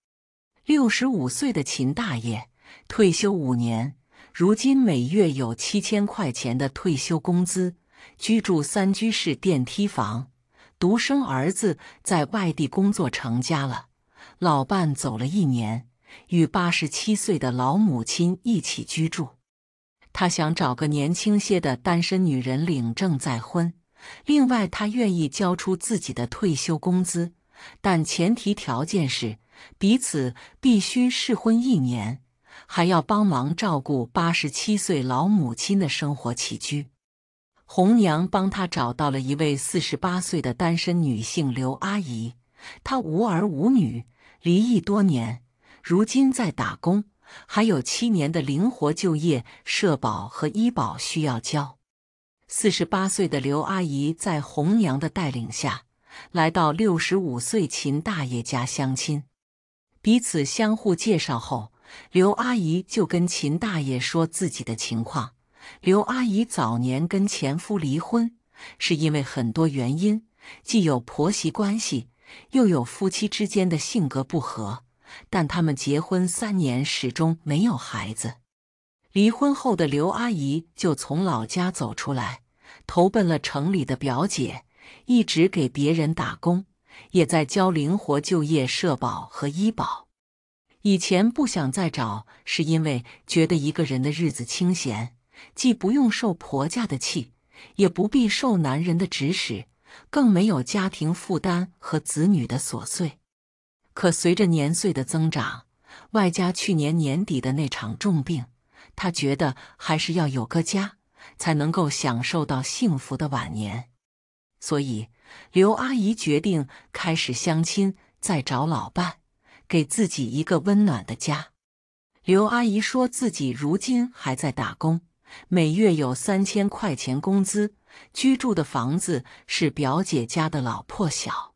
六十五岁的秦大爷退休五年，如今每月有七千块钱的退休工资，居住三居室电梯房。独生儿子在外地工作成家了，老伴走了一年，与八十七岁的老母亲一起居住。他想找个年轻些的单身女人领证再婚。另外，他愿意交出自己的退休工资，但前提条件是彼此必须试婚一年，还要帮忙照顾八十七岁老母亲的生活起居。红娘帮他找到了一位四十八岁的单身女性刘阿姨，她无儿无女，离异多年，如今在打工，还有七年的灵活就业社保和医保需要交。四十八岁的刘阿姨在红娘的带领下，来到六十五岁秦大爷家相亲。彼此相互介绍后，刘阿姨就跟秦大爷说自己的情况。刘阿姨早年跟前夫离婚，是因为很多原因，既有婆媳关系，又有夫妻之间的性格不合。但他们结婚三年，始终没有孩子。离婚后的刘阿姨就从老家走出来，投奔了城里的表姐，一直给别人打工，也在交灵活就业社保和医保。以前不想再找，是因为觉得一个人的日子清闲，既不用受婆家的气，也不必受男人的指使，更没有家庭负担和子女的琐碎。可随着年岁的增长，外加去年年底的那场重病。他觉得还是要有个家，才能够享受到幸福的晚年。所以，刘阿姨决定开始相亲，再找老伴，给自己一个温暖的家。刘阿姨说自己如今还在打工，每月有三千块钱工资，居住的房子是表姐家的老破小。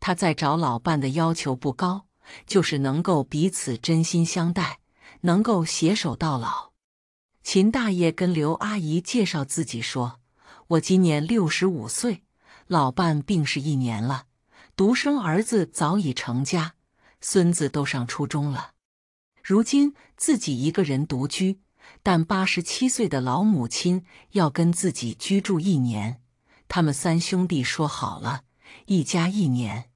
她在找老伴的要求不高，就是能够彼此真心相待。能够携手到老。秦大爷跟刘阿姨介绍自己说：“我今年六十五岁，老伴病逝一年了，独生儿子早已成家，孙子都上初中了。如今自己一个人独居，但八十七岁的老母亲要跟自己居住一年。他们三兄弟说好了，一家一年，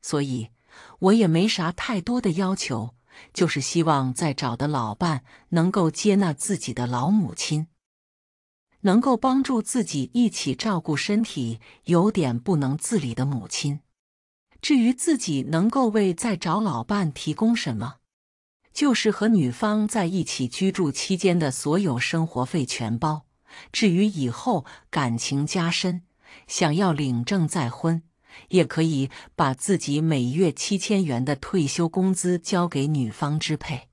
所以我也没啥太多的要求。”就是希望再找的老伴能够接纳自己的老母亲，能够帮助自己一起照顾身体有点不能自理的母亲。至于自己能够为再找老伴提供什么，就是和女方在一起居住期间的所有生活费全包。至于以后感情加深，想要领证再婚。也可以把自己每月七千元的退休工资交给女方支配。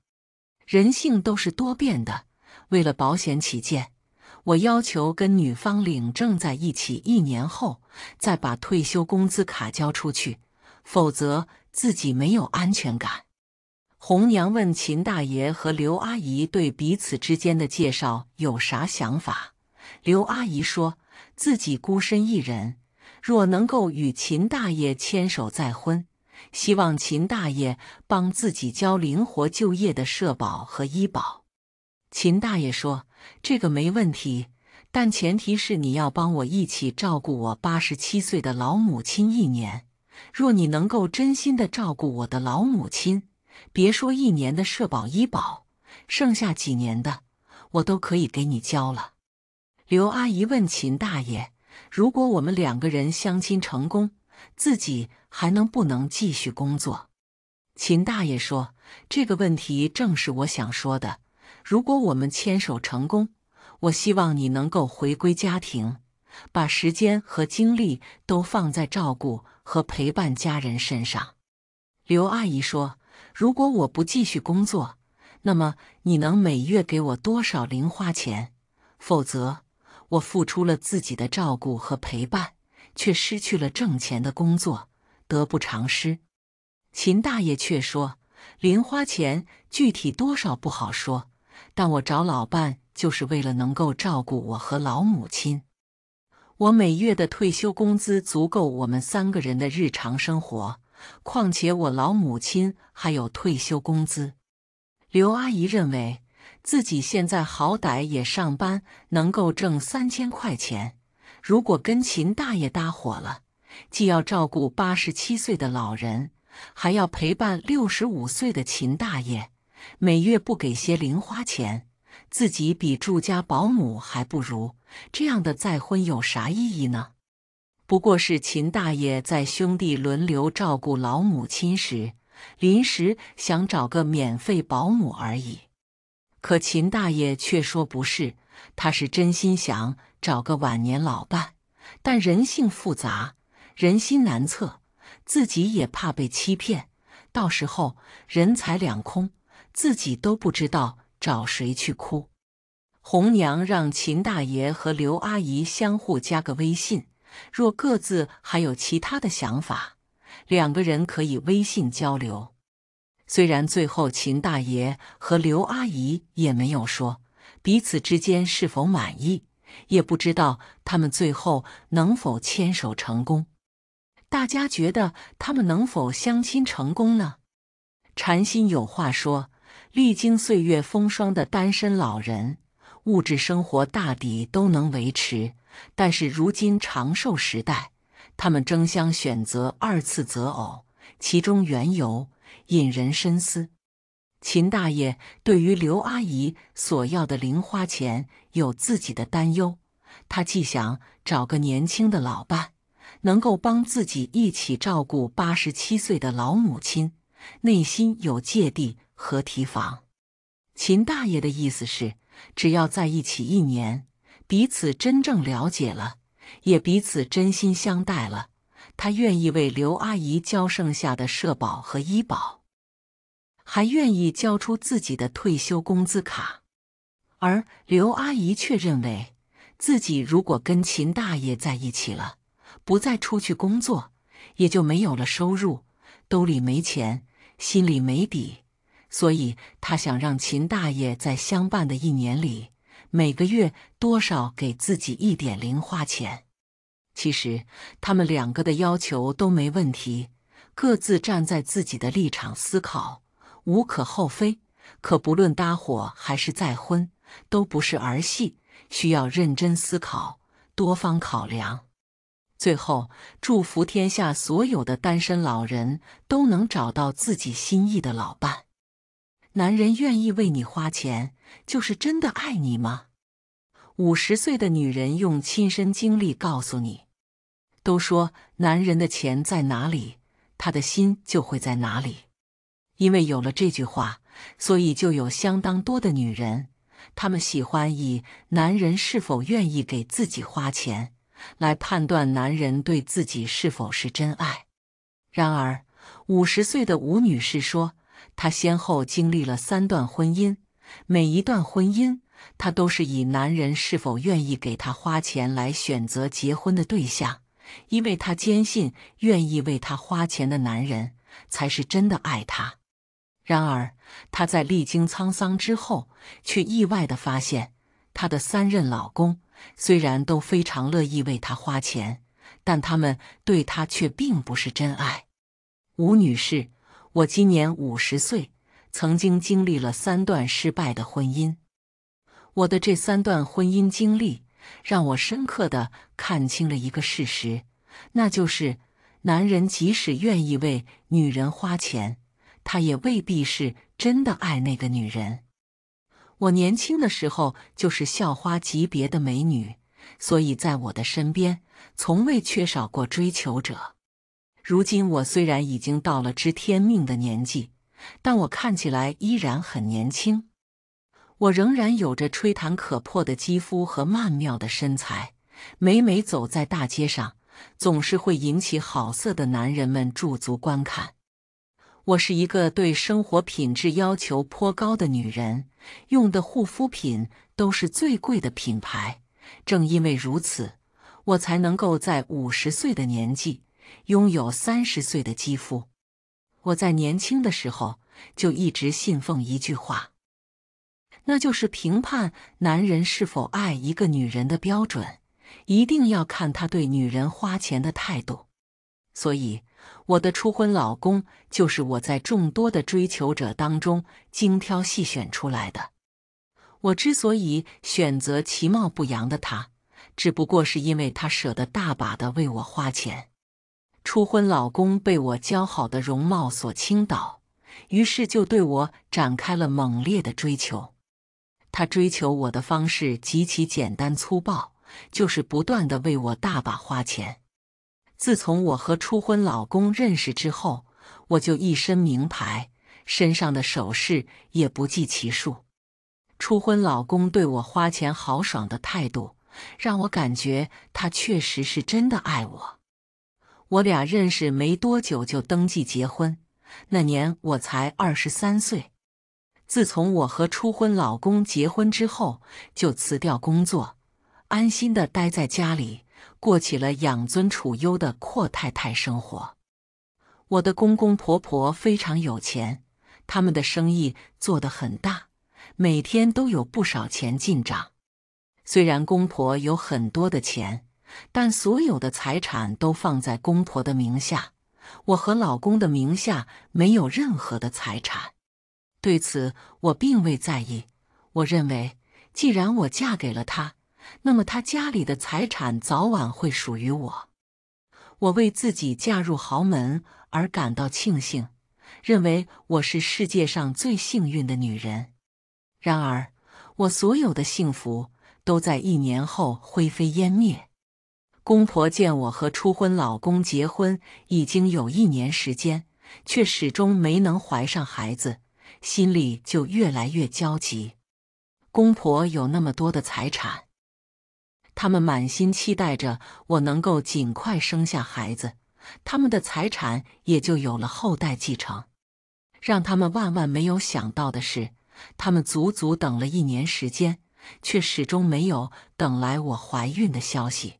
人性都是多变的，为了保险起见，我要求跟女方领证在一起一年后，再把退休工资卡交出去，否则自己没有安全感。红娘问秦大爷和刘阿姨对彼此之间的介绍有啥想法？刘阿姨说自己孤身一人。若能够与秦大爷牵手再婚，希望秦大爷帮自己交灵活就业的社保和医保。秦大爷说：“这个没问题，但前提是你要帮我一起照顾我八十七岁的老母亲一年。若你能够真心的照顾我的老母亲，别说一年的社保医保，剩下几年的我都可以给你交了。”刘阿姨问秦大爷。如果我们两个人相亲成功，自己还能不能继续工作？秦大爷说：“这个问题正是我想说的。如果我们牵手成功，我希望你能够回归家庭，把时间和精力都放在照顾和陪伴家人身上。”刘阿姨说：“如果我不继续工作，那么你能每月给我多少零花钱？否则。”我付出了自己的照顾和陪伴，却失去了挣钱的工作，得不偿失。秦大爷却说，零花钱具体多少不好说，但我找老伴就是为了能够照顾我和老母亲。我每月的退休工资足够我们三个人的日常生活，况且我老母亲还有退休工资。刘阿姨认为。自己现在好歹也上班，能够挣三千块钱。如果跟秦大爷搭伙了，既要照顾八十七岁的老人，还要陪伴六十五岁的秦大爷，每月不给些零花钱，自己比住家保姆还不如。这样的再婚有啥意义呢？不过是秦大爷在兄弟轮流照顾老母亲时，临时想找个免费保姆而已。可秦大爷却说不是，他是真心想找个晚年老伴，但人性复杂，人心难测，自己也怕被欺骗，到时候人财两空，自己都不知道找谁去哭。红娘让秦大爷和刘阿姨相互加个微信，若各自还有其他的想法，两个人可以微信交流。虽然最后秦大爷和刘阿姨也没有说彼此之间是否满意，也不知道他们最后能否牵手成功。大家觉得他们能否相亲成功呢？禅心有话说：历经岁月风霜的单身老人，物质生活大抵都能维持，但是如今长寿时代，他们争相选择二次择偶，其中缘由。引人深思。秦大爷对于刘阿姨所要的零花钱有自己的担忧，他既想找个年轻的老伴，能够帮自己一起照顾八十七岁的老母亲，内心有芥蒂和提防。秦大爷的意思是，只要在一起一年，彼此真正了解了，也彼此真心相待了，他愿意为刘阿姨交剩下的社保和医保。还愿意交出自己的退休工资卡，而刘阿姨却认为，自己如果跟秦大爷在一起了，不再出去工作，也就没有了收入，兜里没钱，心里没底，所以她想让秦大爷在相伴的一年里，每个月多少给自己一点零花钱。其实，他们两个的要求都没问题，各自站在自己的立场思考。无可厚非，可不论搭伙还是再婚，都不是儿戏，需要认真思考、多方考量。最后，祝福天下所有的单身老人都能找到自己心意的老伴。男人愿意为你花钱，就是真的爱你吗？五十岁的女人用亲身经历告诉你：都说男人的钱在哪里，他的心就会在哪里。因为有了这句话，所以就有相当多的女人，她们喜欢以男人是否愿意给自己花钱来判断男人对自己是否是真爱。然而，五十岁的吴女士说，她先后经历了三段婚姻，每一段婚姻她都是以男人是否愿意给她花钱来选择结婚的对象，因为她坚信，愿意为她花钱的男人才是真的爱她。然而，她在历经沧桑之后，却意外的发现，她的三任老公虽然都非常乐意为她花钱，但他们对她却并不是真爱。吴女士，我今年五十岁，曾经经历了三段失败的婚姻。我的这三段婚姻经历，让我深刻的看清了一个事实，那就是，男人即使愿意为女人花钱。他也未必是真的爱那个女人。我年轻的时候就是校花级别的美女，所以在我的身边从未缺少过追求者。如今我虽然已经到了知天命的年纪，但我看起来依然很年轻。我仍然有着吹弹可破的肌肤和曼妙的身材，每每走在大街上，总是会引起好色的男人们驻足观看。我是一个对生活品质要求颇高的女人，用的护肤品都是最贵的品牌。正因为如此，我才能够在五十岁的年纪拥有三十岁的肌肤。我在年轻的时候就一直信奉一句话，那就是评判男人是否爱一个女人的标准，一定要看他对女人花钱的态度。所以。我的初婚老公就是我在众多的追求者当中精挑细选出来的。我之所以选择其貌不扬的他，只不过是因为他舍得大把的为我花钱。初婚老公被我姣好的容貌所倾倒，于是就对我展开了猛烈的追求。他追求我的方式极其简单粗暴，就是不断的为我大把花钱。自从我和初婚老公认识之后，我就一身名牌，身上的首饰也不计其数。初婚老公对我花钱豪爽的态度，让我感觉他确实是真的爱我。我俩认识没多久就登记结婚，那年我才二十三岁。自从我和初婚老公结婚之后，就辞掉工作，安心的待在家里。过起了养尊处优的阔太太生活。我的公公婆婆非常有钱，他们的生意做得很大，每天都有不少钱进账。虽然公婆有很多的钱，但所有的财产都放在公婆的名下，我和老公的名下没有任何的财产。对此，我并未在意。我认为，既然我嫁给了他。那么他家里的财产早晚会属于我，我为自己嫁入豪门而感到庆幸，认为我是世界上最幸运的女人。然而，我所有的幸福都在一年后灰飞烟灭。公婆见我和初婚老公结婚已经有一年时间，却始终没能怀上孩子，心里就越来越焦急。公婆有那么多的财产。他们满心期待着我能够尽快生下孩子，他们的财产也就有了后代继承。让他们万万没有想到的是，他们足足等了一年时间，却始终没有等来我怀孕的消息。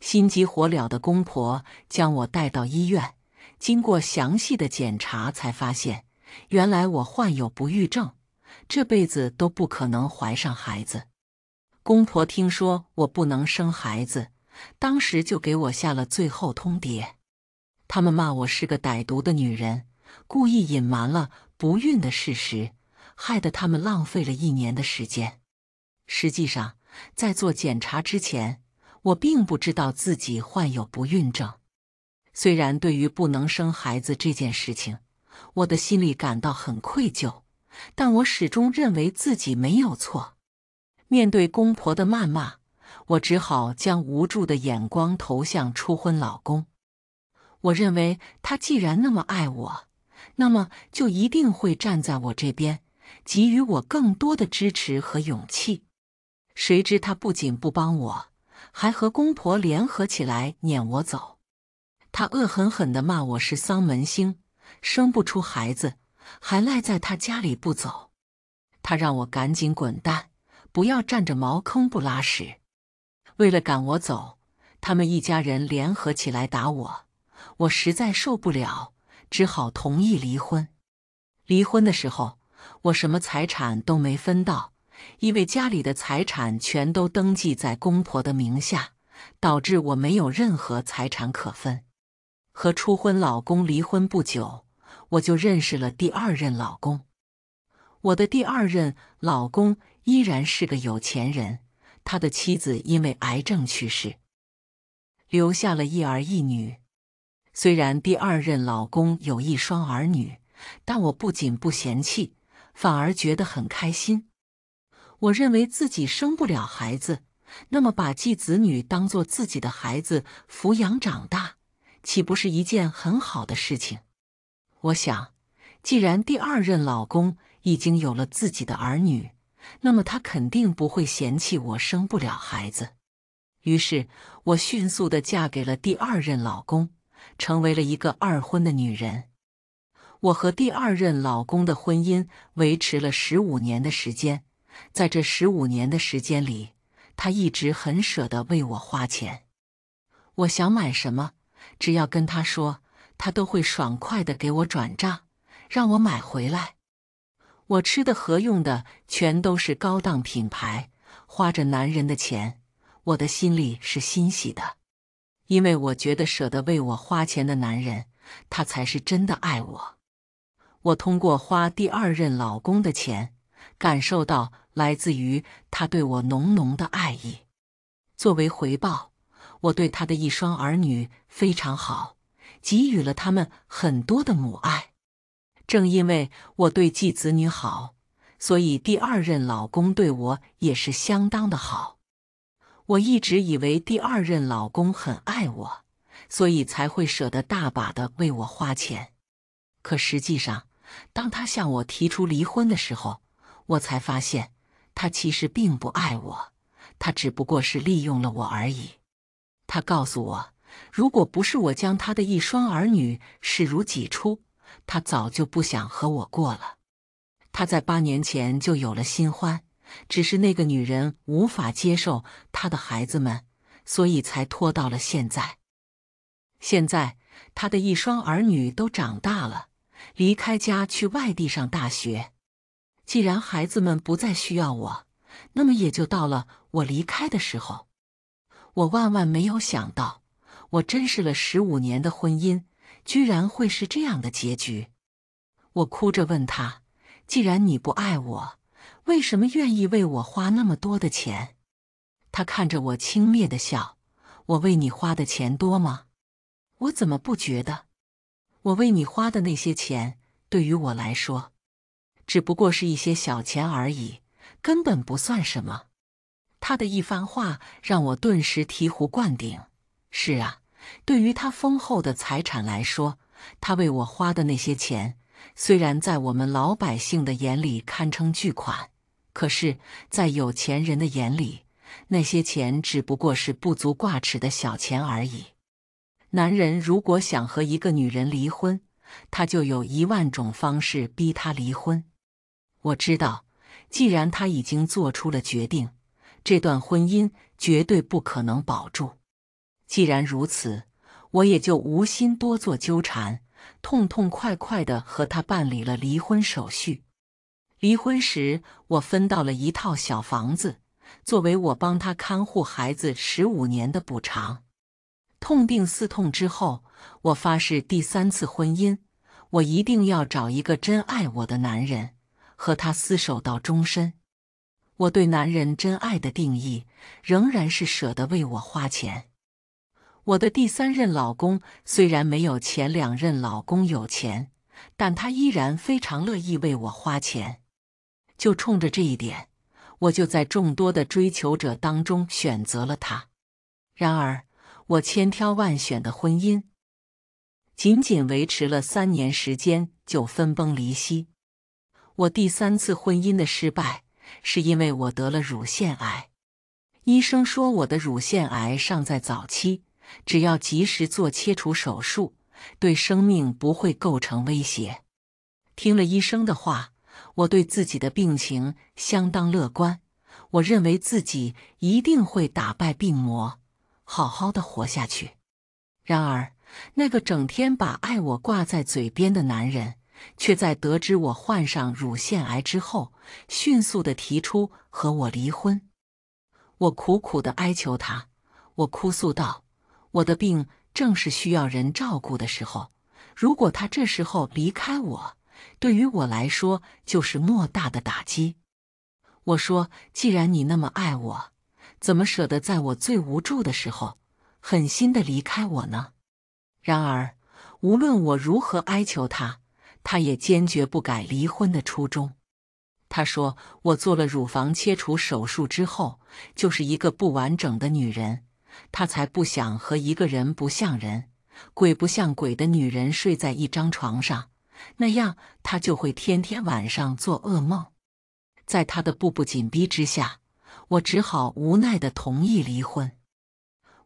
心急火燎的公婆将我带到医院，经过详细的检查，才发现原来我患有不育症，这辈子都不可能怀上孩子。公婆听说我不能生孩子，当时就给我下了最后通牒。他们骂我是个歹毒的女人，故意隐瞒了不孕的事实，害得他们浪费了一年的时间。实际上，在做检查之前，我并不知道自己患有不孕症。虽然对于不能生孩子这件事情，我的心里感到很愧疚，但我始终认为自己没有错。面对公婆的谩骂，我只好将无助的眼光投向初婚老公。我认为他既然那么爱我，那么就一定会站在我这边，给予我更多的支持和勇气。谁知他不仅不帮我，还和公婆联合起来撵我走。他恶狠狠地骂我是丧门星，生不出孩子，还赖在他家里不走。他让我赶紧滚蛋。不要占着茅坑不拉屎。为了赶我走，他们一家人联合起来打我，我实在受不了，只好同意离婚。离婚的时候，我什么财产都没分到，因为家里的财产全都登记在公婆的名下，导致我没有任何财产可分。和初婚老公离婚不久，我就认识了第二任老公。我的第二任老公。依然是个有钱人，他的妻子因为癌症去世，留下了一儿一女。虽然第二任老公有一双儿女，但我不仅不嫌弃，反而觉得很开心。我认为自己生不了孩子，那么把继子女当做自己的孩子抚养长大，岂不是一件很好的事情？我想，既然第二任老公已经有了自己的儿女，那么他肯定不会嫌弃我生不了孩子，于是我迅速地嫁给了第二任老公，成为了一个二婚的女人。我和第二任老公的婚姻维持了十五年的时间，在这十五年的时间里，他一直很舍得为我花钱。我想买什么，只要跟他说，他都会爽快地给我转账，让我买回来。我吃的、和用的全都是高档品牌，花着男人的钱，我的心里是欣喜的，因为我觉得舍得为我花钱的男人，他才是真的爱我。我通过花第二任老公的钱，感受到来自于他对我浓浓的爱意。作为回报，我对他的一双儿女非常好，给予了他们很多的母爱。正因为我对继子女好，所以第二任老公对我也是相当的好。我一直以为第二任老公很爱我，所以才会舍得大把的为我花钱。可实际上，当他向我提出离婚的时候，我才发现他其实并不爱我，他只不过是利用了我而已。他告诉我，如果不是我将他的一双儿女视如己出，他早就不想和我过了。他在八年前就有了新欢，只是那个女人无法接受他的孩子们，所以才拖到了现在。现在他的一双儿女都长大了，离开家去外地上大学。既然孩子们不再需要我，那么也就到了我离开的时候。我万万没有想到，我珍视了十五年的婚姻。居然会是这样的结局！我哭着问他：“既然你不爱我，为什么愿意为我花那么多的钱？”他看着我轻蔑的笑：“我为你花的钱多吗？我怎么不觉得？我为你花的那些钱，对于我来说，只不过是一些小钱而已，根本不算什么。”他的一番话让我顿时醍醐灌顶：“是啊。”对于他丰厚的财产来说，他为我花的那些钱，虽然在我们老百姓的眼里堪称巨款，可是，在有钱人的眼里，那些钱只不过是不足挂齿的小钱而已。男人如果想和一个女人离婚，他就有一万种方式逼她离婚。我知道，既然他已经做出了决定，这段婚姻绝对不可能保住。既然如此，我也就无心多做纠缠，痛痛快快的和他办理了离婚手续。离婚时，我分到了一套小房子，作为我帮他看护孩子十五年的补偿。痛定思痛之后，我发誓第三次婚姻，我一定要找一个真爱我的男人，和他厮守到终身。我对男人真爱的定义，仍然是舍得为我花钱。我的第三任老公虽然没有前两任老公有钱，但他依然非常乐意为我花钱。就冲着这一点，我就在众多的追求者当中选择了他。然而，我千挑万选的婚姻仅仅维持了三年时间就分崩离析。我第三次婚姻的失败是因为我得了乳腺癌，医生说我的乳腺癌尚在早期。只要及时做切除手术，对生命不会构成威胁。听了医生的话，我对自己的病情相当乐观。我认为自己一定会打败病魔，好好的活下去。然而，那个整天把爱我挂在嘴边的男人，却在得知我患上乳腺癌之后，迅速的提出和我离婚。我苦苦的哀求他，我哭诉道。我的病正是需要人照顾的时候，如果他这时候离开我，对于我来说就是莫大的打击。我说，既然你那么爱我，怎么舍得在我最无助的时候狠心的离开我呢？然而，无论我如何哀求他，他也坚决不改离婚的初衷。他说，我做了乳房切除手术之后，就是一个不完整的女人。他才不想和一个人不像人、鬼不像鬼的女人睡在一张床上，那样他就会天天晚上做噩梦。在他的步步紧逼之下，我只好无奈的同意离婚。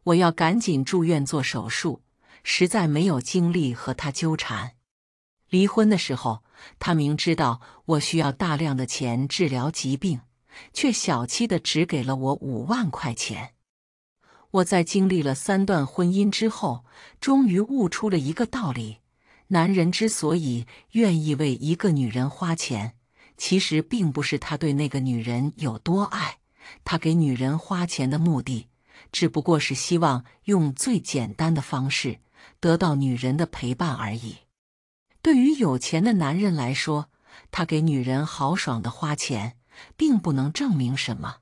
我要赶紧住院做手术，实在没有精力和他纠缠。离婚的时候，他明知道我需要大量的钱治疗疾病，却小气的只给了我五万块钱。我在经历了三段婚姻之后，终于悟出了一个道理：男人之所以愿意为一个女人花钱，其实并不是他对那个女人有多爱，他给女人花钱的目的，只不过是希望用最简单的方式得到女人的陪伴而已。对于有钱的男人来说，他给女人豪爽的花钱，并不能证明什么；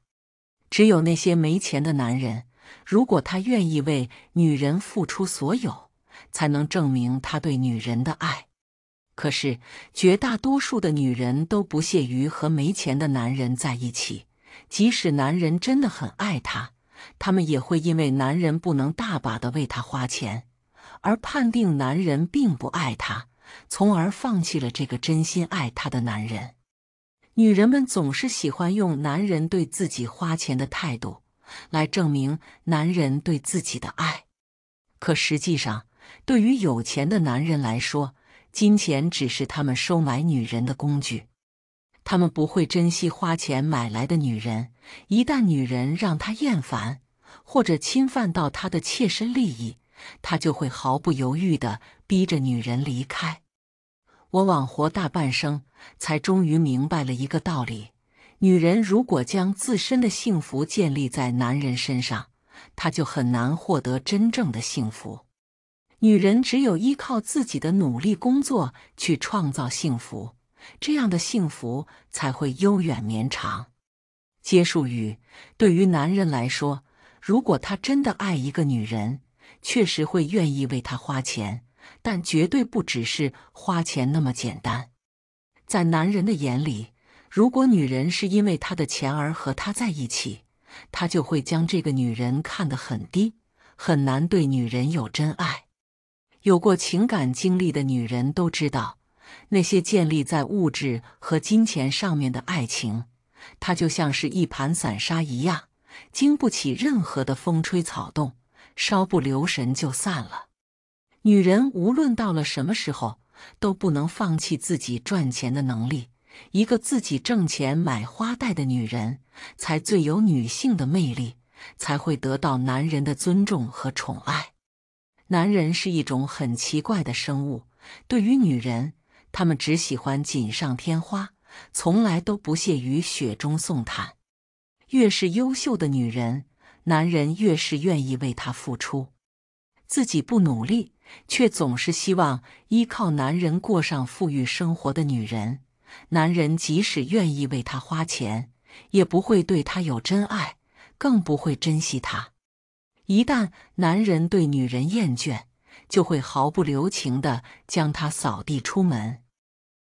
只有那些没钱的男人。如果他愿意为女人付出所有，才能证明他对女人的爱。可是绝大多数的女人都不屑于和没钱的男人在一起，即使男人真的很爱她，她们也会因为男人不能大把的为她花钱，而判定男人并不爱她，从而放弃了这个真心爱她的男人。女人们总是喜欢用男人对自己花钱的态度。来证明男人对自己的爱，可实际上，对于有钱的男人来说，金钱只是他们收买女人的工具。他们不会珍惜花钱买来的女人，一旦女人让他厌烦或者侵犯到他的切身利益，他就会毫不犹豫地逼着女人离开。我枉活大半生，才终于明白了一个道理。女人如果将自身的幸福建立在男人身上，她就很难获得真正的幸福。女人只有依靠自己的努力工作去创造幸福，这样的幸福才会悠远绵长。结束语，对于男人来说，如果他真的爱一个女人，确实会愿意为她花钱，但绝对不只是花钱那么简单。在男人的眼里。如果女人是因为他的钱而和他在一起，他就会将这个女人看得很低，很难对女人有真爱。有过情感经历的女人都知道，那些建立在物质和金钱上面的爱情，它就像是一盘散沙一样，经不起任何的风吹草动，稍不留神就散了。女人无论到了什么时候，都不能放弃自己赚钱的能力。一个自己挣钱买花戴的女人才最有女性的魅力，才会得到男人的尊重和宠爱。男人是一种很奇怪的生物，对于女人，他们只喜欢锦上添花，从来都不屑于雪中送炭。越是优秀的女人，男人越是愿意为她付出。自己不努力，却总是希望依靠男人过上富裕生活的女人。男人即使愿意为她花钱，也不会对她有真爱，更不会珍惜她。一旦男人对女人厌倦，就会毫不留情地将她扫地出门。